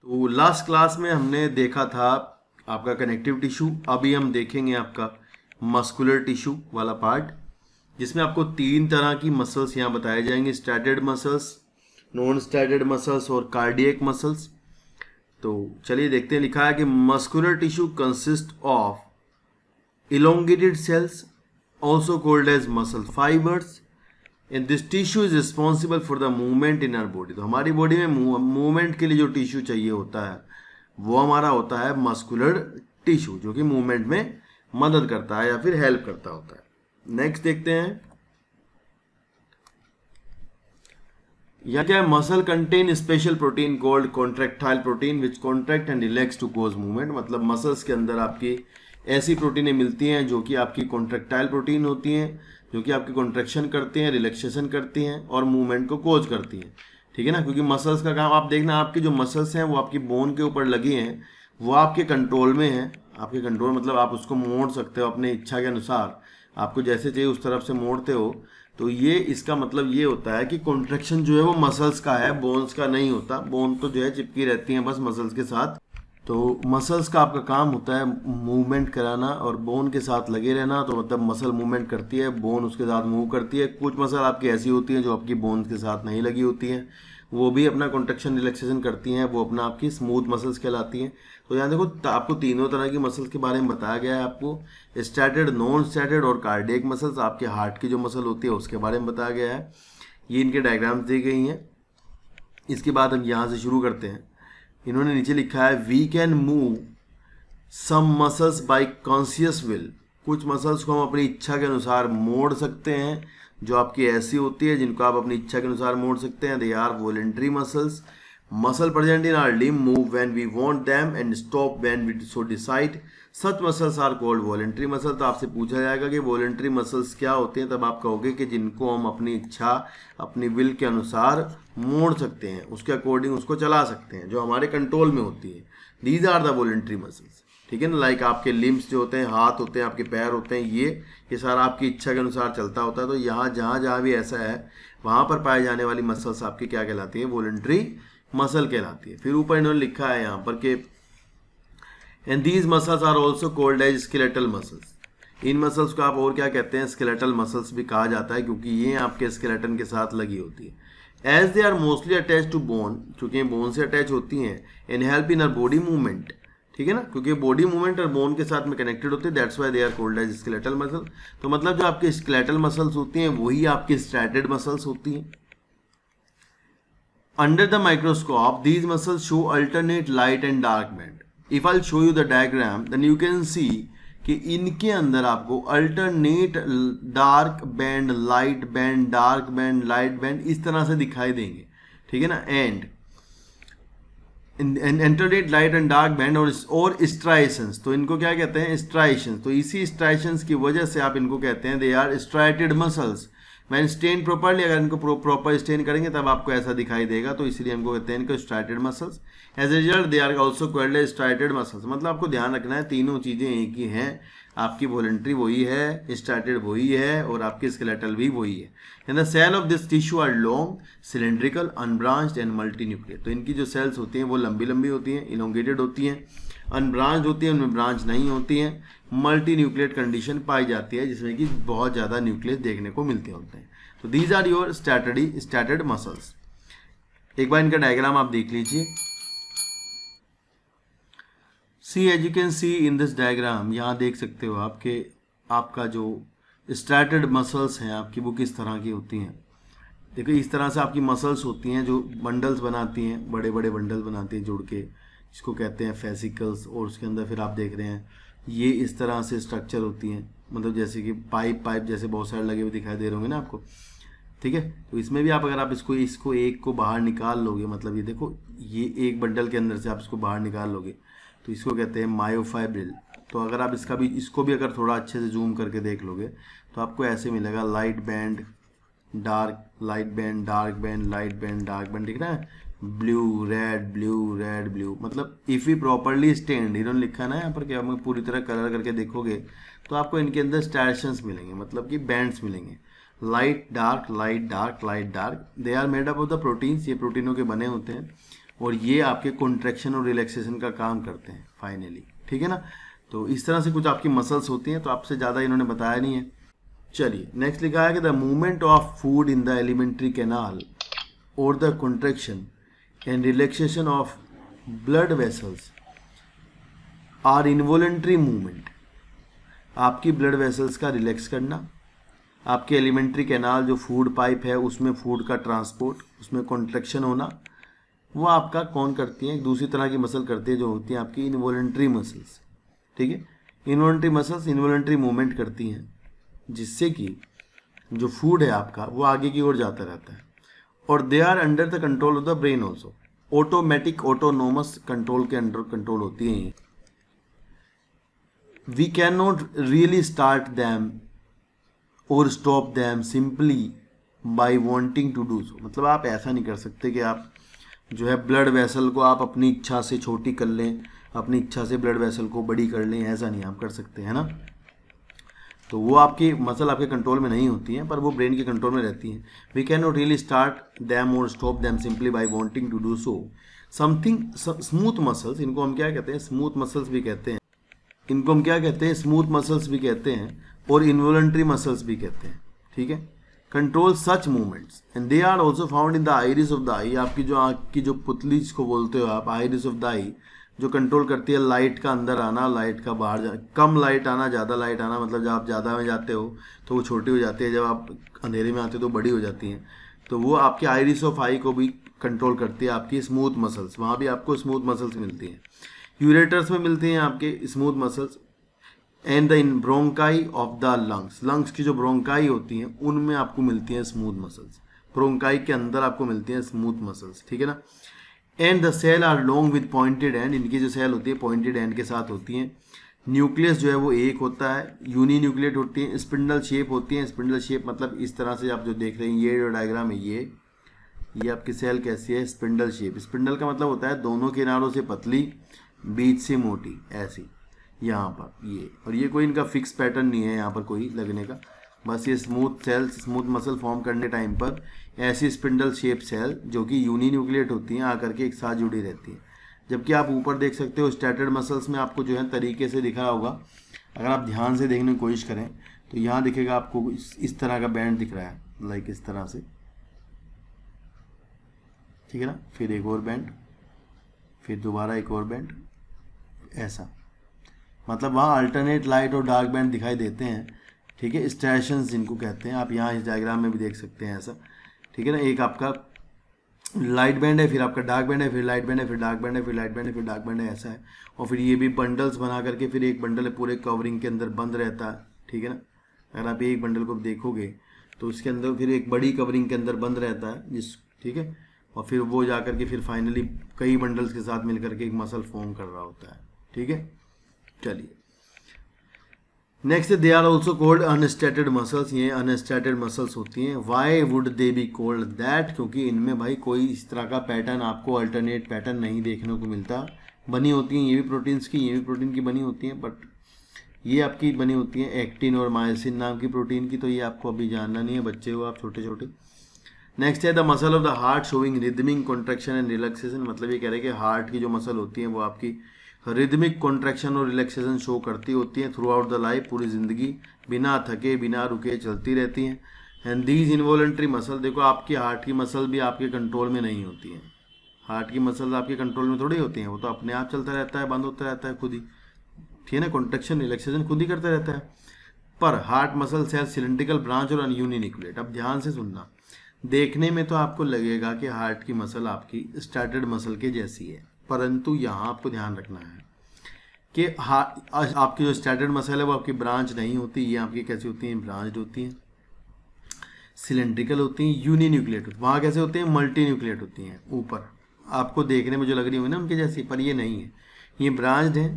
तो last class में हमने देखा था आपका कनेक्टिव टिश्यू अभी हम देखेंगे आपका मस्कुलर टिश्यू वाला पार्ट जिसमें आपको तीन तरह की मसल्स यहाँ बताए जाएंगे striated muscles non striated muscles और कार्डियक मसल्स तो चलिए देखते हैं लिखा है कि muscular tissue consist of elongated cells also called as muscle fibers and this tissue is responsible for the movement in our body तो हमारी बॉडी में मूवमेंट के लिए जो टिश्यू चाहिए होता है वो हमारा होता है मस्कुलर टिश्यू जो कि मूवमेंट में मदद करता है या फिर हेल्प करता होता है नेक्स्ट देखते हैं या क्या है muscle contain special protein called contractile protein which contract and relax to cause movement मतलब मसल्स के अंदर आपकी ऐसी प्रोटीनें मिलती हैं जो कि आपकी कॉन्ट्रेक्टाइल प्रोटीन होती हैं जो कि आपकी कॉन्ट्रेक्शन करती हैं रिलैक्सेशन करती हैं और मूवमेंट को कोज करती हैं ठीक है ना क्योंकि मसल्स का काम आप देखना आपके जो मसल्स हैं वो आपकी बोन के ऊपर लगी हैं वो आपके कंट्रोल में हैं आपके कंट्रोल मतलब आप उसको मोड़ सकते हो अपने इच्छा के अनुसार आपको जैसे चाहिए उस तरफ से मोड़ते हो तो ये इसका मतलब ये होता है कि कॉन्ट्रेक्शन जो है वो मसल्स का है बोन्स का नहीं होता बोन तो जो है चिपकी रहती हैं बस मसल्स के साथ तो मसल्स का आपका काम होता है मूवमेंट कराना और बोन के साथ लगे रहना तो मतलब मसल मूवमेंट करती है बोन उसके साथ मूव करती है कुछ मसल आपकी ऐसी होती हैं जो आपकी बोन के साथ नहीं लगी होती हैं वो भी अपना कॉन्ट्रेक्शन रिलैक्सेशन करती हैं वो अपना आपकी स्मूथ मसल्स कहलाती हैं तो यहाँ देखो आपको तीनों तरह की मसल्स के बारे में बताया गया है आपको स्टैटेड नॉन स्टैटेड और कार्डियक मसल्स आपके हार्ट की जो मसल होती है उसके बारे में बताया गया है ये इनके डायग्राम्स दी गई हैं इसके बाद हम यहाँ से शुरू करते हैं इन्होंने नीचे लिखा है we can move some muscles by conscious will कुछ मसल्स को हम अपनी इच्छा के अनुसार मोड़ सकते हैं जो आपकी ऐसी होती है जिनको आप अपनी इच्छा के अनुसार मोड़ सकते हैं they are voluntary muscles Muscle present in our limb move when we want them and stop when we so decide. Such muscles are called voluntary muscles. तो आपसे पूछा जाएगा कि voluntary muscles क्या होते हैं तब आप कहोगे कि जिनको हम अपनी इच्छा अपनी विल के अनुसार मोड़ सकते हैं उसके अकॉर्डिंग उसको चला सकते हैं जो हमारे कंट्रोल में होती है these are the voluntary muscles ठीक है ना लाइक आपके लिम्स जो होते हैं हाथ होते हैं आपके पैर होते हैं ये ये सारा आपकी इच्छा के अनुसार चलता होता है तो यहाँ जहाँ जहाँ भी ऐसा है वहाँ पर पाए जाने वाली मसल्स आपकी क्या कहलाती है वॉलेंट्री मसल कहलाती है फिर ऊपर इन्होंने लिखा है यहाँ पर कि and these muscles are also called as skeletal muscles इन मसल्स को आप और क्या कहते हैं स्केलेटल मसल्स भी कहा जाता है क्योंकि ये आपके स्केलेटन के साथ लगी होती है as they are mostly attach to bone चूंकि बोन से अटैच होती हैं इन help in our body movement ठीक है ना क्योंकि बॉडी मूवमेंट और बोन के साथ में कनेक्टेड होते हैं that's why they are called as skeletal muscle तो मतलब जो आपके स्केलेटल मसल्स होती हैं वही आपकी स्ट्रेटेड मसल्स होती हैं Under the microscope, these muscles show alternate light and dark band. If I'll show you the diagram, then you can see कि इनके अंदर आपको alternate dark band light band dark band light band इस तरह से दिखाई देंगे ठीक है ना एंड एंटरडेट लाइट एंड डार्क बैंड और और स्ट्राइशंस तो इनको क्या कहते हैं स्ट्राइशंस तो इसी स्ट्राइशंस की वजह से आप इनको कहते हैं they are striated muscles when stain properly अगर इनको प्रॉपर स्टेन करेंगे तब आपको ऐसा दिखाई देगा तो इसलिए हमको कहते हैं इनको striated muscles as a result they are also called striated muscles मतलब आपको ध्यान रखना है तीनों चीज़ें एक ही हैं आपकी वॉलेंट्री वही है स्टार्टेड वही है और आपकी स्केलेटल भी वही है and the cell of this tissue are long cylindrical unbranched and multinuclear तो इनकी जो सेल्स होती हैं वो लंबी लंबी होती हैं इलोंगेटेड होती हैं अनब्रांच होती हैं उनमें ब्रांच नहीं होती हैं मल्टी न्यूक्लियट कंडीशन पाई जाती है जिसमें कि बहुत ज़्यादा न्यूक्लियस देखने को मिलते होते हैं तो these are your striated striated muscles एक बार इनका डायग्राम आप देख लीजिए see as you can see in this diagram यहाँ देख सकते हो आपके आपका जो स्ट्रैटेड मसल्स हैं आपकी वो किस तरह की होती हैं देखो इस तरह से आपकी मसल्स होती हैं जो बंडल्स बनाती हैं बड़े बड़े बंडल बनाती हैं जुड़ के जिसको कहते हैं फेसिकल्स और उसके अंदर फिर आप देख रहे हैं ये इस तरह से स्ट्रक्चर होती हैं मतलब जैसे कि पाइप पाइप जैसे बहुत सारे लगे हुए दिखाई दे रहे होंगे ना आपको ठीक है तो इसमें भी आप अगर आप इसको इसको एक को बाहर निकाल लोगे मतलब ये देखो ये एक बंडल के अंदर से आप इसको बाहर निकाल लोगे तो इसको कहते हैं मायोफाइब्रिल तो अगर आप इसका भी इसको भी अगर थोड़ा अच्छे से जूम करके देख लोगे तो आपको ऐसे मिलेगा light band dark light band dark band light band dark band दिख रहा है blue red blue red blue मतलब इफ़ यू प्रॉपरली स्टेंड इन्होंने लिखा ना यहाँ पर कि हमें पूरी तरह कलर करके देखोगे तो आपको इनके अंदर स्टैशन मिलेंगे मतलब कि बैंड्स मिलेंगे light dark light dark light dark they are made up of the proteins ये प्रोटीनों के बने होते हैं और ये आपके कॉन्ट्रेक्शन और रिलैक्सेशन का काम करते हैं फाइनली ठीक है ना तो इस तरह से कुछ आपकी मसल्स होती हैं तो आपसे ज़्यादा इन्होंने बताया नहीं है चलिए नेक्स्ट लिखा है कि the movement of food in the alimentary canal और the contraction can relaxation of blood vessels are involuntary movement आपकी ब्लड वेसल्स का रिलैक्स करना आपके एलिमेंट्री कैनाल जो फूड पाइप है उसमें फूड का ट्रांसपोर्ट उसमें कॉन्ट्रेक्शन होना वो आपका कौन करती है दूसरी तरह की मसल करती है जो होती हैं आपकी इन्वोलेंट्री मसल्स ठीक है इन्वॉलेंट्री मसल्स इन्वोलेंट्री मूवमेंट करती हैं जिससे कि जो फूड है आपका वो आगे की ओर जाता रहता है और they are under the control of the brain also automatic autonomous control के अंडर कंट्रोल होती हैं can not really start them और stop them simply by wanting to do so मतलब आप ऐसा नहीं कर सकते कि आप जो है ब्लड वेसल को आप अपनी इच्छा से छोटी कर लें अपनी इच्छा से ब्लड वेसल को बड़ी कर लें ऐसा नहीं आप कर सकते है ना तो वो आपकी मसल आपके कंट्रोल में नहीं होती हैं पर वो ब्रेन के कंट्रोल में रहती हैं we can not really start them और stop them simply by wanting to do so something smooth muscles इनको हम क्या कहते हैं स्मूथ मसल्स भी कहते हैं इनको हम क्या कहते हैं स्मूथ मसल्स भी कहते हैं और इन्वोलेंट्री मसल्स भी कहते हैं ठीक है control such movements and they are also found in the iris of the eye आपकी जो आँख की जो पुतली जिसको बोलते हो आप आइरिस ऑफ द आई जो कंट्रोल करती है लाइट का अंदर आना लाइट का बाहर कम लाइट आना ज़्यादा लाइट आना मतलब जब आप ज़्यादा में जाते हो तो वो छोटी हो जाती है जब आप अंधेरे में आते हो तो बड़ी हो जाती हैं तो वो आपके आयरिस ऑफ आई को भी कंट्रोल करती है आपकी स्मूथ मसल्स वहाँ भी आपको स्मूथ मसल्स मिलती हैं यूरेटर्स में मिलती हैं आपके smooth muscles and the in bronchi of the lungs lungs की जो ब्रोंकाई होती हैं उनमें आपको मिलती हैं स्मूथ मसल्स ब्रोंकाई के अंदर आपको मिलती हैं स्मूथ मसल्स ठीक है ना and the cell are long with pointed end इनकी जो सेल होती है पॉइंटेड एंड के साथ होती हैं न्यूक्लियस जो है वो एक होता है यूनी न्यूक्लियट होती है स्पिंडल शेप होती है स्पिंडल शेप मतलब इस तरह से आप जो देख रहे हैं ये जो डायग्राम है ये ये आपकी सेल कैसी है स्पिंडल शेप स्पिंडल का मतलब होता है दोनों किनारों से पतली बीच से मोटी ऐसी यहाँ पर ये और ये कोई इनका फिक्स पैटर्न नहीं है यहाँ पर कोई लगने का बस ये smooth cell smooth muscle form करने टाइम पर ऐसी स्पिंडल शेप सेल जो कि यूनी न्यूक्लिएट होती हैं आकर के एक साथ जुड़ी रहती हैं जबकि आप ऊपर देख सकते हो स्टैटर्ड मसल्स में आपको जो है तरीके से दिख रहा होगा अगर आप ध्यान से देखने की कोशिश करें तो यहाँ दिखेगा आपको इस तरह का बैंड दिख रहा है लाइक इस तरह से ठीक है ना फिर एक और बैंड फिर दोबारा एक और बैंड ऐसा मतलब वहाँ अल्टरनेट लाइट और डार्क बैंड दिखाई देते हैं ठीक है स्टेशन जिनको कहते हैं आप यहाँ इस डायग्राम में भी देख सकते हैं ऐसा ठीक है ना एक आपका लाइट बैंड है फिर आपका डार्क बैंड है फिर लाइट बैंड है फिर डार्क बैंड है फिर लाइट बैंड है फिर डार्क बैंड है ऐसा है और फिर ये भी बंडल्स बना करके फिर एक बंडल है पूरे कवरिंग के अंदर बंद रहता है ठीक है ना अगर आप एक बंडल को देखोगे तो उसके अंदर फिर एक बड़ी कवरिंग के अंदर बंद रहता है जिस ठीक है और फिर वो जा करके फिर फाइनली कई बंडल्स के साथ मिल करके एक मसल फॉर्म कर रहा होता है ठीक है चलिए next they are also called unstriated muscles ये अनस्टेटेड मसल्स होती हैं why would they be called that क्योंकि इनमें भाई कोई इस तरह का पैटर्न आपको अल्टरनेट पैटर्न नहीं देखने को मिलता बनी होती हैं ये भी प्रोटीन्स की ये भी प्रोटीन की बनी होती हैं बट ये आपकी बनी होती हैं एक्टिन और माइलसिन नाम की प्रोटीन की तो ये आपको अभी जानना नहीं है बच्चे हो आप छोटे छोटे नेक्स्ट है the muscle of the heart showing rhythmic contraction and relaxation मतलब ये कह रहे हैं कि हार्ट की जो मसल होती है वो आपकी रिदमिक कॉन्ट्रैक्शन और रिलैक्सेशन शो करती होती हैं थ्रू आउट द लाइफ पूरी ज़िंदगी बिना थके बिना रुके चलती रहती हैं एंड दीज इन्वॉलेंट्री मसल देखो आपकी हार्ट की मसल भी आपके कंट्रोल में नहीं होती हैं हार्ट की मसल आपके कंट्रोल में थोड़ी होती हैं वो तो अपने आप चलता रहता है बंद होता रहता है खुद ही ठीक है ना कॉन्ट्रेक्शन रिलैक्सेशन खुद ही करता रहता है पर heart muscle cell cylindrical branch और यूनिनिकुलेट अब ध्यान से सुनना देखने में तो आपको लगेगा कि हार्ट की मसल आपकी स्टार्टेड मसल के जैसी है परंतु यहाँ आपको ध्यान रखना है कि हाँ आपकी जो स्टैंडर्ड मसल है वो आपकी ब्रांच नहीं होती ये आपकी कैसी होती हैं ब्रांच होती हैं सिलेंड्रिकल होती हैं यूनी न्यूक्लियट होती वहाँ कैसे होते हैं मल्टी न्यूक्लियट होती हैं ऊपर आपको देखने में जो लग रही होगी ना उनके जैसी पर ये नहीं है ये ब्रांच हैं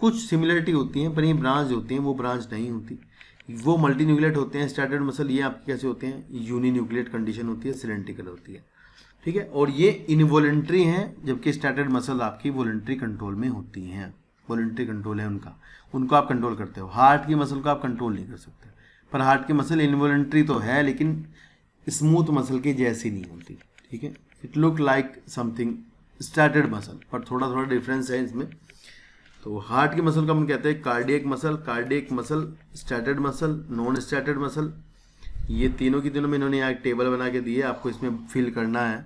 कुछ सिमिलरिटी होती हैं पर ये ब्रांच होती हैं वो ब्रांच नहीं होती वो मल्टी न्यूक्लियट होते हैं स्टैंडर्ड मसल ये आपके कैसे होते हैं यूनी न्यूक्लियट कंडीशन होती है सिलेंड्रिकल होती है ठीक है और ये इनवॉलेंट्री हैं जबकि स्टार्टेड मसल आपकी वॉलेंट्री कंट्रोल में होती हैं वॉलेंट्री कंट्रोल है उनका उनको आप कंट्रोल करते हो हार्ट की मसल को आप कंट्रोल नहीं कर सकते पर हार्ट की मसल इनवॉलेंट्री तो है लेकिन स्मूथ मसल की जैसी नहीं होती ठीक है it look like something striated muscle पर थोड़ा थोड़ा डिफरेंस है इसमें तो हार्ट की मसल को हम कहते हैं cardiac muscle cardiac muscle striated muscle non striated muscle ये तीनों की तीनों में इन्होंने यहाँ एक टेबल बना के दिए आपको इसमें फिल करना है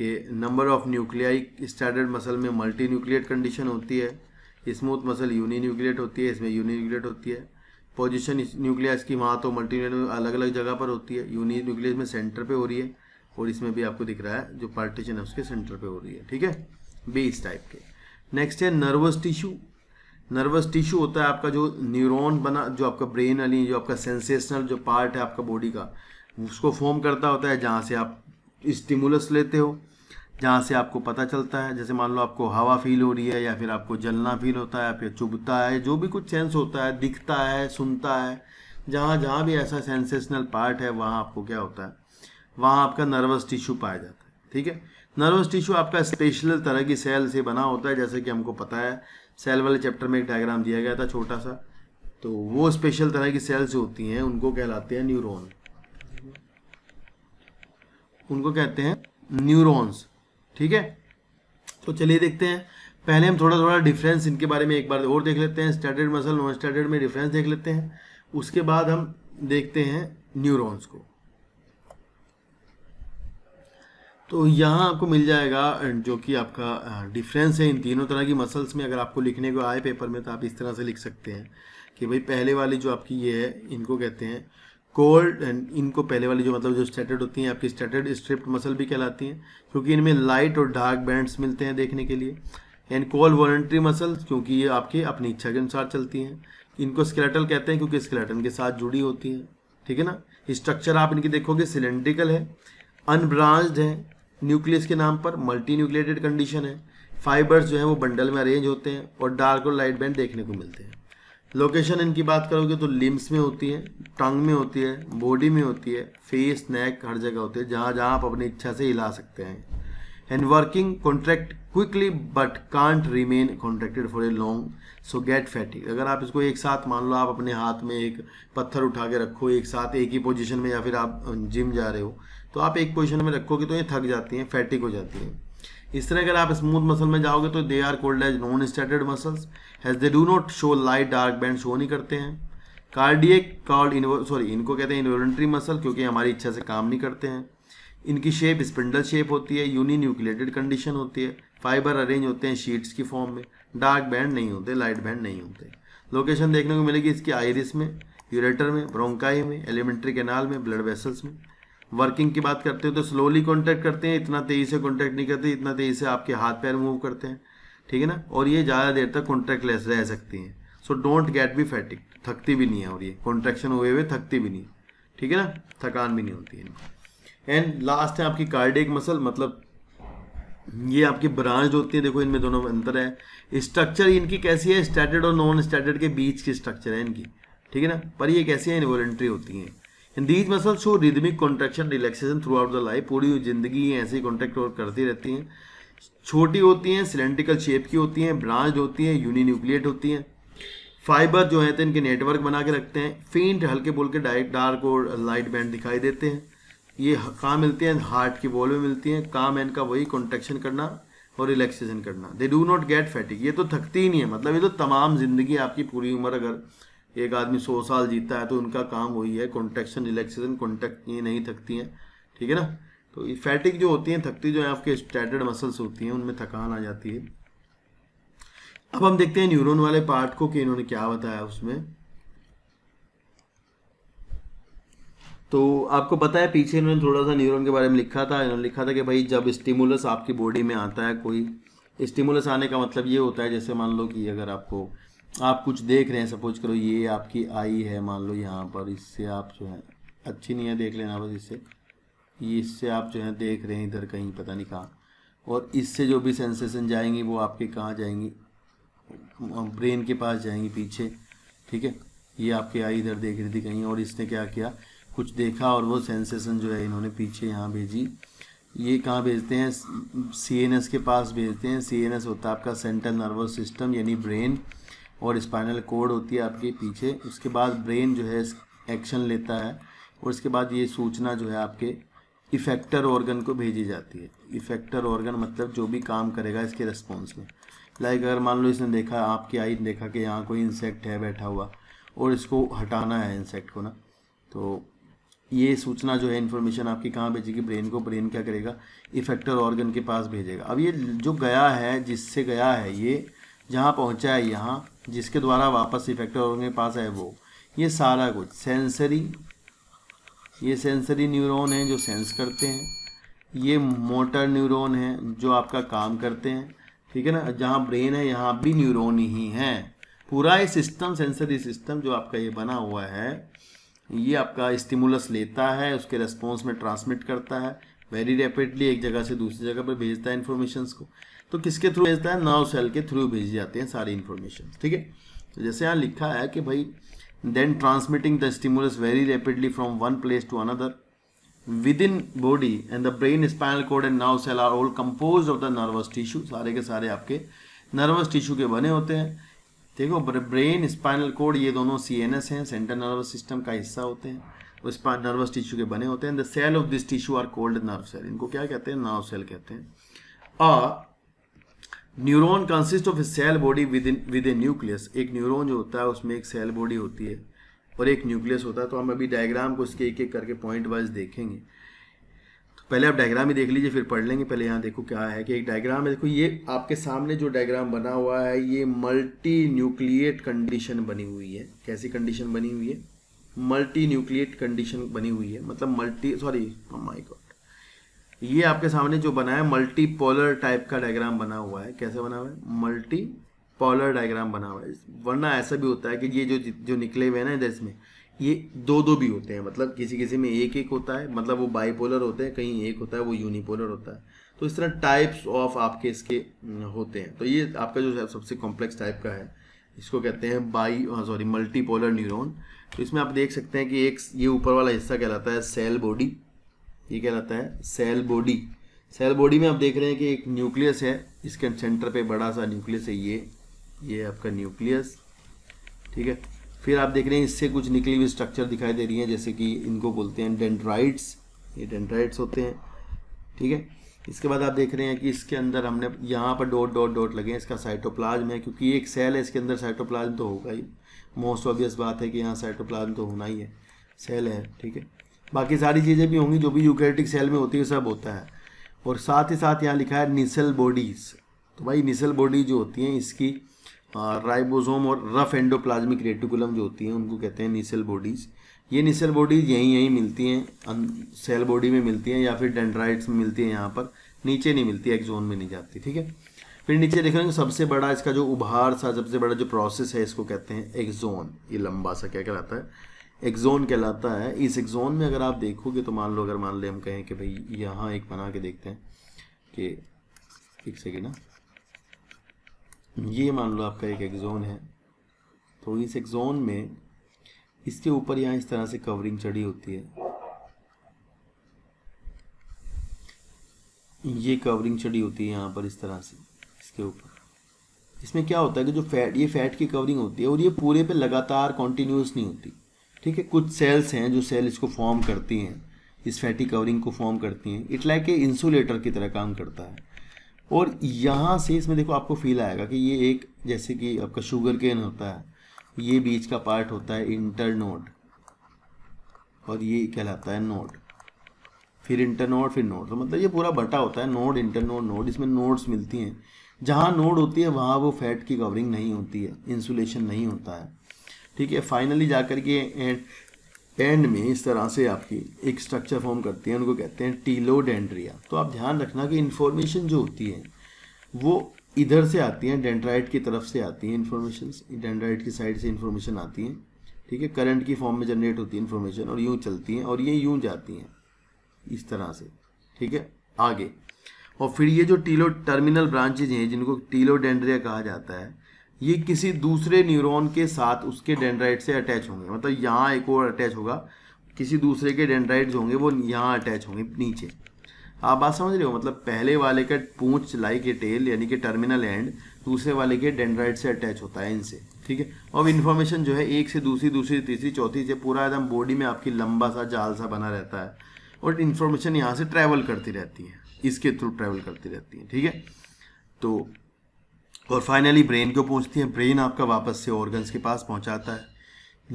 कि number of nuclei standard muscle में मल्टी न्यूक्लियट कंडीशन होती है स्मूथ मसल यूनी न्यूक्लियट होती है इसमें यूनी न्यूक्लियट होती है पोजिशन न्यूक्लियस की वहाँ तो मल्टी अलग अलग जगह पर होती है यूनी न्यूक्लियस में सेंटर पर हो रही है और इसमें भी आपको दिख रहा है जो पार्टीशन है उसके सेंटर पर हो रही है ठीक है बी इस टाइप के नेक्स्ट है नर्वस टिश्यू नर्वस टिश्यू होता है आपका जो न्यूरॉन बना जो आपका ब्रेन वाली जो आपका सेंसेशनल जो पार्ट है आपका बॉडी का उसको फॉर्म करता होता है जहाँ से आप स्टिमुलस लेते हो जहाँ से आपको पता चलता है जैसे मान लो आपको हवा फील हो रही है या फिर आपको जलना फील होता है या फिर चुभता है जो भी कुछ सेंस होता है दिखता है सुनता है जहाँ जहाँ भी ऐसा सेंसेशनल पार्ट है वहाँ आपको क्या होता है वहाँ आपका नर्वस टिश्यू पाया जाता है ठीक है नर्वस टिश्यू आपका स्पेशल तरह की सेल से बना होता है जैसे कि हमको पता है सेल वाले चैप्टर में एक डायग्राम दिया गया था छोटा सा तो वो स्पेशल तरह की सेल्स होती हैं उनको कहलाते हैं न्यूरोन उनको कहते हैं न्यूरॉन्स ठीक है तो चलिए देखते हैं पहले हम थोड़ा थोड़ा डिफरेंस इनके बारे में एक बार और देख लेते हैं स्टैंडर्ड मसल नॉन स्टैंडर्ड में डिफरेंस देख लेते हैं उसके बाद हम देखते हैं न्यूरॉन्स को तो यहाँ आपको मिल जाएगा जो कि आपका डिफरेंस है इन तीनों तरह की मसल्स में अगर आपको लिखने को आए पेपर में तो आप इस तरह से लिख सकते हैं कि भाई पहले वाली जो आपकी ये है इनको कहते हैं कोल्ड एंड इनको पहले वाली जो मतलब जो स्टेटेड होती हैं आपकी स्टेटेड स्ट्रिप्ट मसल भी कहलाती हैं क्योंकि इनमें लाइट और डार्क बैंड्स मिलते हैं देखने के लिए एंड कोल वॉलेंट्री मसल क्योंकि ये आपकी अपनी इच्छा के अनुसार चलती हैं इनको स्केलेटल कहते हैं क्योंकि स्केलेटन के साथ जुड़ी होती हैं ठीक है ना स्ट्रक्चर आप इनकी देखोगे सिलेंड्रिकल है अनब्रांच्ड है न्यूक्लियस के नाम पर मल्टी न्यूक्लिएटेड कंडीशन है फाइबर्स जो है वो बंडल में अरेंज होते हैं और डार्क और लाइट बैंड देखने को मिलते हैं लोकेशन इनकी बात करोगे तो लिम्स में होती है टंग में होती है बॉडी में होती है फेस नेक हर जगह होती है जहाँ जहाँ आप अपनी इच्छा से हिला सकते हैं and working contract quickly but can't remain contracted for a long so get fatigue अगर आप इसको एक साथ मान लो आप अपने हाथ में एक पत्थर उठा के रखो एक साथ एक ही पोजिशन में या फिर आप जिम जा रहे हो तो आप एक पोजिशन में रखोगे तो ये थक जाती हैं फैटिक हो जाती है इस तरह अगर आप स्मूथ मसल में जाओगे तो they are called as non striated muscles has they do not show light dark band show नहीं करते हैं कार्डियक कॉल्ड सॉरी इनको कहते हैं इन्वोलेंट्री मसल क्योंकि हमारी इच्छा से काम नहीं करते हैं इनकी शेप स्पिंडल शेप होती है यूनी न्यूक्लेटेड कंडीशन होती है फाइबर अरेंज होते हैं शीट्स की फॉर्म में डार्क बैंड नहीं होते लाइट बैंड नहीं होते लोकेशन देखने को मिलेगी इसकी आयरिस में यूरेटर में ब्रोंकाई में एलिमेंट्री कैनाल में ब्लड वेसल्स में वर्किंग की बात करते हैं तो स्लोली कॉन्टैक्ट करते हैं इतना तेज़ी से कॉन्टैक्ट नहीं करते इतना तेज़ी से आपके हाथ पैर मूव करते हैं ठीक है ना और ये ज़्यादा देर तक कॉन्ट्रैक्ट लेस रह सकती हैं so don't get be fatigue थकती भी नहीं है और ये कॉन्ट्रैक्शन हुए हुए थकती भी नहीं ठीक है ना थकान भी नहीं होती है एंड लास्ट है आपकी कार्डिक मसल मतलब ये आपकी ब्रांच होती है देखो इनमें दोनों में अंतर है स्ट्रक्चर इनकी कैसी है स्टैटेड और नॉन स्टैटेड के बीच की स्ट्रक्चर है इनकी ठीक है ना पर ये कैसी है इन्वॉलेंट्री होती हैं in these muscle show rhythmic contraction relaxation throughout the life पूरी जिंदगी ऐसे ही कॉन्ट्रैक्ट और करती रहती हैं छोटी होती हैं सिलेंड्रिकल शेप की होती हैं ब्रांच होती हैं यूनिन्यूक्लिएट होती हैं फाइबर जो है तो इनके नेटवर्क बना के रखते हैं फेंट हल्के बोल के डाइट डार्क और लाइट बैंड दिखाई देते हैं ये कहाँ मिलते हैं हार्ट की वॉल में मिलती हैं काम है इनका वही कॉन्ट्रेक्शन करना और रिलैक्सेशन करना they do not get fatigue ये तो थकती ही नहीं है मतलब ये तो तमाम ज़िंदगी आपकी पूरी उम्र अगर एक आदमी सौ साल जीता है तो उनका काम वही है कॉन्ट्रेक्शन रिलैक्सेशन कॉन्टेक्ट ये नहीं थकती हैं ठीक है ना तो ये फैटिक जो होती हैं थकती जो है आपके स्टैंडर्ड मसल्स होती हैं उनमें थकान आ जाती है अब हम देखते हैं न्यूरॉन वाले पार्ट को कि इन्होंने क्या बताया उसमें तो आपको पता है पीछे इन्होंने थोड़ा सा न्यूरॉन के बारे में लिखा था इन्होंने लिखा था कि भाई जब स्टिमुलस आपकी बॉडी में आता है कोई स्टिमुलस आने का मतलब ये होता है जैसे मान लो कि अगर आपको आप कुछ देख रहे हैं सपोज करो ये आपकी आई है मान लो यहाँ पर इससे आप जो है अच्छी नहीं है देख लेना बस इससे ये इससे आप जो है देख रहे हैं इधर कहीं पता नहीं कहाँ और इससे जो भी सेंसेशन जाएंगी वो आपके कहाँ जाएंगी ब्रेन के पास जाएंगी पीछे ठीक है ये आपके आई इधर देख रही थी कहीं और इसने क्या किया कुछ देखा और वो सेंसेशन जो है इन्होंने पीछे यहाँ भेजी ये कहाँ भेजते हैं सी के पास भेजते हैं सी होता है आपका सेंट्रल नर्वस सिस्टम यानी ब्रेन और स्पाइनल कोड होती है आपके पीछे उसके बाद ब्रेन जो है एक्शन लेता है और उसके बाद ये सूचना जो है आपके इफेक्टर ऑर्गन को भेजी जाती है इफेक्टर ऑर्गन मतलब जो भी काम करेगा इसके रिस्पॉन्स में लाइक अगर मान लो इसने देखा आपकी आई ने देखा कि यहाँ कोई इंसेक्ट है बैठा हुआ और इसको हटाना है इंसेक्ट को ना तो ये सूचना जो है इन्फॉर्मेशन आपकी कहाँ भेजेगी ब्रेन को ब्रेन क्या करेगा इफेक्टर ऑर्गन के पास भेजेगा अब ये जो गया है जिससे गया है ये जहाँ पहुँचा है यहाँ जिसके द्वारा वापस इफेक्टर ऑर्गन के पास है वो ये सारा कुछ सेंसरी ये सेंसरी न्यूरॉन हैं जो सेंस करते हैं ये मोटर न्यूरॉन हैं जो आपका काम करते हैं ठीक है ना जहाँ ब्रेन है यहाँ भी न्यूरॉन ही हैं पूरा ये सिस्टम सेंसरी सिस्टम जो आपका ये बना हुआ है ये आपका स्टिमुलस लेता है उसके रेस्पॉन्स में ट्रांसमिट करता है वेरी रैपिडली एक जगह से दूसरी जगह पर भेजता है इन्फॉर्मेशन को तो किसके थ्रू भेजता है नर्व सेल के थ्रू भेजी जाती हैं सारी इन्फॉर्मेशन ठीक है तो जैसे यहाँ लिखा है कि भाई then transmitting the stimulus very rapidly from one place to another. Within body and the brain, spinal cord and nerve cell are all composed of the nervous tissue. सारे के सारे आपके nervous tissue के बने होते हैं देखो brain spinal cord ये दोनों CNS एन एस हैं सेंट्रल नर्वस सिस्टम का हिस्सा होते हैं उस नर्वस टिश्यू के बने होते हैं the cell of this tissue are called nerve cell इनको क्या कहते हैं नर्व सेल कहते हैं a neuron consist of a cell body with with a nucleus एक न्यूरॉन जो होता है उसमें एक सेल बॉडी होती है और एक न्यूक्लियस होता है तो हम अभी डायग्राम को इसके एक एक करके पॉइंट वाइज देखेंगे तो पहले आप डायग्राम ही देख लीजिए फिर पढ़ लेंगे पहले यहाँ देखो क्या है कि एक डायग्राम है देखो ये आपके सामने जो डायग्राम बना हुआ है ये मल्टी न्यूक्लिएट कंडीशन बनी हुई है कैसी कंडीशन बनी हुई है मल्टी न्यूक्लिएट कंडीशन बनी हुई है मतलब मल्टी सॉरी माई गॉड ये आपके सामने जो बना है मल्टी पोलर टाइप का डायग्राम बना हुआ है कैसे बना हुआ है मल्टी पोलर डायग्राम बना हुआ है वरना ऐसा भी होता है कि ये जो जो निकले हुए हैं ना इधर इसमें ये दो दो भी होते हैं मतलब किसी किसी में एक एक होता है मतलब वो बाईपोलर होते हैं कहीं एक होता है वो यूनिपोलर होता है तो इस तरह टाइप्स ऑफ आपके इसके होते हैं तो ये आपका जो है सबसे कॉम्प्लेक्स टाइप का है इसको कहते हैं बाई सॉरी मल्टीपोलर न्यूरोन तो इसमें आप देख सकते हैं कि एक ये ऊपर वाला हिस्सा कहलाता है सेल बॉडी ये क्या है सेल बॉडी सेल बॉडी में आप देख रहे हैं कि एक न्यूक्लियस है इसके सेंटर पे बड़ा सा न्यूक्लियस है ये ये आपका न्यूक्लियस ठीक है फिर आप देख रहे हैं इससे कुछ निकली हुई स्ट्रक्चर दिखाई दे रही है जैसे कि इनको बोलते हैं डेंड्राइट्स ये डेंड्राइट्स होते हैं ठीक है इसके बाद आप देख रहे हैं कि इसके अंदर हमने यहाँ पर डॉट डॉट डॉट लगे हैं इसका साइटोप्लाज्म है क्योंकि ये एक सेल है इसके अंदर साइटोप्लाज्म तो होगा ही मोस्ट ऑबियस बात है कि यहाँ साइटोप्लाज्म तो होना ही है सेल है ठीक है बाकी सारी चीज़ें भी होंगी जो भी यूक्रेटिक सेल में होती है सब होता है और साथ ही साथ यहाँ लिखा है निसल बॉडीज़ तो भाई निसल बॉडी जो होती हैं इसकी राइबोसोम और रफ एंडोप्लाज्मिक रेटिकुलम जो होती हैं उनको कहते हैं निसल बॉडीज़ ये निसल बॉडीज़ यहीं यहीं मिलती हैं अं, सेल बॉडी में मिलती हैं या फिर डेंड्राइट्स में मिलती हैं यहाँ पर नीचे नहीं मिलती एक जोन में नहीं जाती ठीक है फिर नीचे देखेंगे सबसे बड़ा इसका जो उभार सा सबसे बड़ा जो प्रोसेस है इसको कहते हैं एक्जोन ये लंबा सा क्या कहलाता है एक्जोन कहलाता है इस एक्जोन में अगर आप देखोगे तो मान लो अगर मान ले हम कहें कि भाई यहाँ एक बना के देखते हैं कि एक सेकेंड ना ये मान लो आपका एक एक्जोन है तो इस एक्जोन में इसके ऊपर यहाँ इस तरह से कवरिंग चढ़ी होती है ये कवरिंग चढ़ी होती है यहाँ पर इस तरह से इसके ऊपर इसमें क्या होता है कि जो फैट ये फैट की कवरिंग होती है और ये पूरे पे लगातार कॉन्टीन्यूस नहीं होती ठीक है कुछ सेल्स हैं जो सेल इसको फॉर्म करती हैं इस फैटी कवरिंग को फॉर्म करती हैं इट लाइक ए इंसुलेटर की तरह काम करता है और यहाँ से इसमें देखो आपको फील आएगा कि ये एक जैसे कि आपका शुगर केन होता है ये बीच का पार्ट होता है इंटर नोड और ये कहलाता है नोड फिर इंटर नोड फिर नोड तो मतलब ये पूरा बटा होता है नोड इंटर नोड नोड इसमें नोड्स मिलती हैं जहाँ नोड होती है वहाँ वो फैट की कवरिंग नहीं होती है इंसुलेशन नहीं होता है ठीक है फाइनली जा कर के एंड एंड में इस तरह से आपकी एक स्ट्रक्चर फॉर्म करती है उनको कहते हैं टीलोडेंड्रिया तो आप ध्यान रखना कि इन्फॉर्मेशन जो होती है वो इधर से आती हैं डेंड्राइट की तरफ से आती हैं इन्फॉर्मेशन डेंड्राइट की साइड से इन्फॉर्मेशन आती हैं ठीक है करंट की फॉर्म में जनरेट होती है इन्फॉर्मेशन और यूँ चलती हैं और ये यूँ जाती हैं इस तरह से ठीक है आगे और फिर ये जो टीलो टर्मिनल ब्रांचेज हैं जिनको डेंड्रिया कहा जाता है ये किसी दूसरे न्यूरॉन के साथ उसके डेंड्राइट से अटैच होंगे मतलब यहाँ एक और अटैच होगा किसी दूसरे के डेंड्राइट जो होंगे वो यहाँ अटैच होंगे नीचे आप बात समझ रहे हो मतलब पहले वाले का पूंछ लाइक ए टेल यानी कि टर्मिनल एंड दूसरे वाले के डेंड्राइट से अटैच होता है इनसे ठीक है अब इन्फॉर्मेशन जो है एक से दूसरी दूसरी तीसरी चौथी से पूरा एकदम बॉडी में आपकी लंबा सा जाल सा बना रहता है और इन्फॉर्मेशन यहाँ से ट्रैवल करती रहती है इसके थ्रू ट्रैवल करती रहती है ठीक है तो और फाइनली ब्रेन को पहुंचती है ब्रेन आपका वापस से ऑर्गन्स के पास पहुंचाता है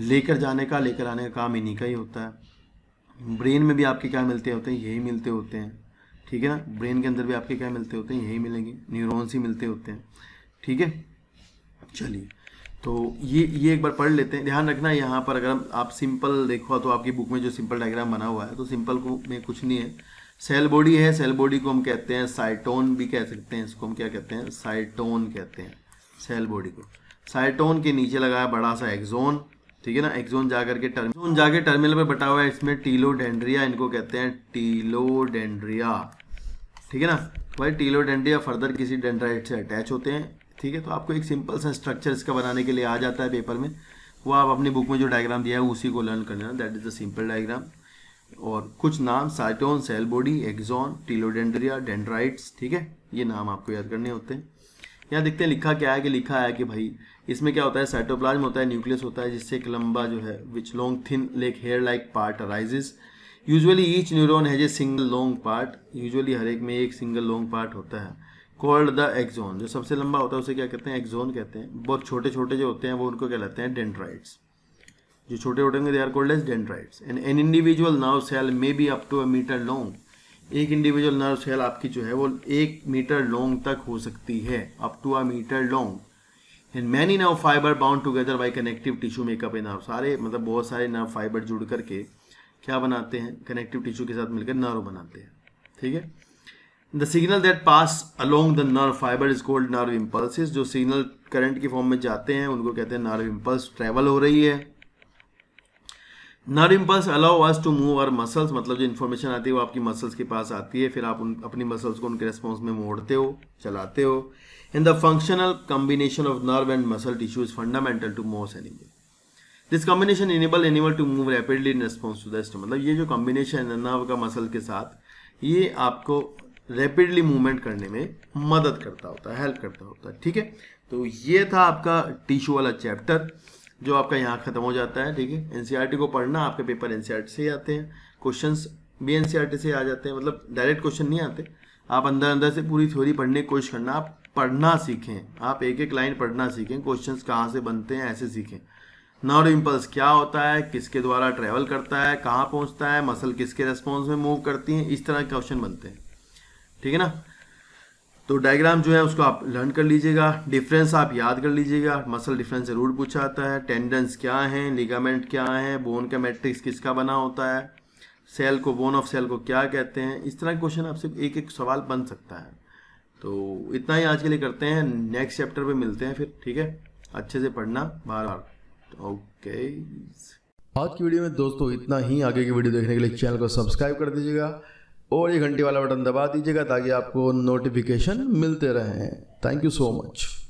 लेकर जाने का लेकर आने का काम इन्हीं का ही होता है ब्रेन में भी आपके क्या मिलते होते हैं यही मिलते होते हैं ठीक है ना ब्रेन के अंदर भी आपके क्या मिलते होते हैं यही मिलेंगे न्यूरॉन्स ही मिलते होते हैं ठीक है चलिए तो ये ये एक बार पढ़ लेते हैं ध्यान रखना यहाँ पर अगर आप सिंपल देखो तो आपकी बुक में जो सिंपल डायग्राम बना हुआ है तो सिंपल को में कुछ नहीं है सेल बॉडी है सेल बॉडी को हम कहते हैं साइटोन भी कह सकते हैं इसको हम क्या कहते हैं साइटोन कहते हैं सेल बॉडी को साइटोन के नीचे लगाया बड़ा सा एक्जोन ठीक है ना एक्जोन जाकर के टर्मिनल जाकर टर्मिनल पर बटा हुआ है इसमें टीलोडेंड्रिया इनको कहते हैं टीलोडेंड्रिया ठीक है ना भाई टीलोडेंड्रिया फर्दर किसी डेंड्राइट से अटैच होते हैं ठीक है तो आपको एक सिंपल सा स्ट्रक्चर इसका बनाने के लिए आ जाता है पेपर में वो आप अपनी बुक में जो डायग्राम दिया है उसी को लर्न करना that is the simple diagram और कुछ नाम cyton cell body axon telodendria dendrites ठीक है ये नाम आपको याद करने होते हैं यहाँ देखते हैं लिखा क्या है कि लिखा है कि भाई इसमें क्या होता है साइटोप्लाज्म होता है न्यूक्लियस होता है जिससे एक लंबा जो है which long thin like hair like part arises usually each neuron has a single long part usually हर एक में एक सिंगल लॉन्ग पार्ट होता है कॉल्ड द एक्जोन जो सबसे लंबा होता है उसे क्या कहते हैं एक्जोन कहते हैं बहुत छोटे छोटे जो होते हैं वो उनको कहलाते हैं डेंड्राइट्स जो छोटे छोटे होंगे they are called as dendrites and an individual nerve cell may be up to a metre long एक इंडिविजुअल नर्व सेल आपकी जो है वो एक मीटर लॉन्ग तक हो सकती है up to a metre long and many nerve fibre bound together by connective tissue make up a nerve सारे मतलब बहुत सारे नर्व फाइबर जुड़ करके क्या बनाते हैं कनेक्टिव टिश्यू के साथ मिलकर नर्व बनाते हैं ठीक है the signal that pass along the nerve fibre is called nerve impulse जो सिग्नल करंट की फॉर्म में जाते हैं उनको कहते हैं नर्व इम्पल्स ट्रेवल हो रही है nerve impulse allow us to move our muscles मतलब जो इन्फॉर्मेशन आती है वो आपकी मसल्स के पास आती है फिर आप उन अपनी मसल्स को उनके रेस्पॉन्स में मोड़ते हो चलाते हो in the functional combination of nerve and muscle tissue is fundamental to most animal this combination enable animal to move rapidly in response to the मतलब ये जो कॉम्बिनेशन है नर्व का मसल के साथ ये आपको रैपिडली मूवमेंट करने में मदद करता होता है हेल्प करता होता है ठीक है तो ये था आपका टिश्यू वाला चैप्टर जो आपका यहाँ खत्म हो जाता है ठीक है एनसीईआरटी e को पढ़ना आपके पेपर एनसीईआरटी e से ही आते हैं क्वेश्चंस भी एनसीईआरटी e से आ जाते हैं मतलब डायरेक्ट क्वेश्चन नहीं आते आप अंदर अंदर से पूरी थ्योरी पढ़ने की कोशिश करना आप पढ़ना सीखें आप एक एक लाइन पढ़ना सीखें क्वेश्चन कहाँ से बनते हैं ऐसे सीखें नर्व इम्पल्स क्या होता है किसके द्वारा ट्रैवल करता है कहाँ पहुँचता है मसल किसके रेस्पॉन्स में मूव करती हैं इस तरह के क्वेश्चन बनते हैं ठीक है ना तो डायग्राम जो है उसको आप लर्न कर लीजिएगा डिफरेंस आप याद कर लीजिएगा मसल डिफरेंस ज़रूर पूछा आता है टेंडेंस क्या है लिगामेंट क्या है बोन का मैट्रिक्स किसका बना होता है सेल को बोन ऑफ सेल को क्या कहते हैं इस तरह के क्वेश्चन आपसे एक एक सवाल बन सकता है तो इतना ही आज के लिए करते हैं नेक्स्ट चैप्टर पर मिलते हैं फिर ठीक है अच्छे से पढ़ना बार बार ओके आज की वीडियो में दोस्तों इतना ही आगे की वीडियो देखने के लिए चैनल को सब्सक्राइब कर दीजिएगा और ये घंटी वाला बटन दबा दीजिएगा ताकि आपको नोटिफिकेशन मिलते रहें थैंक यू सो मच